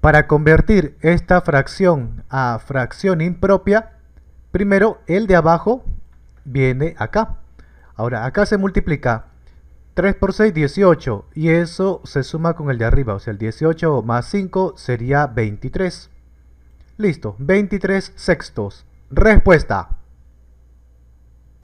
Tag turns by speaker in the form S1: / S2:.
S1: Para convertir esta fracción a fracción impropia, primero el de abajo viene acá. Ahora, acá se multiplica 3 por 6, 18, y eso se suma con el de arriba, o sea, el 18 más 5 sería 23. Listo, 23 sextos. Respuesta.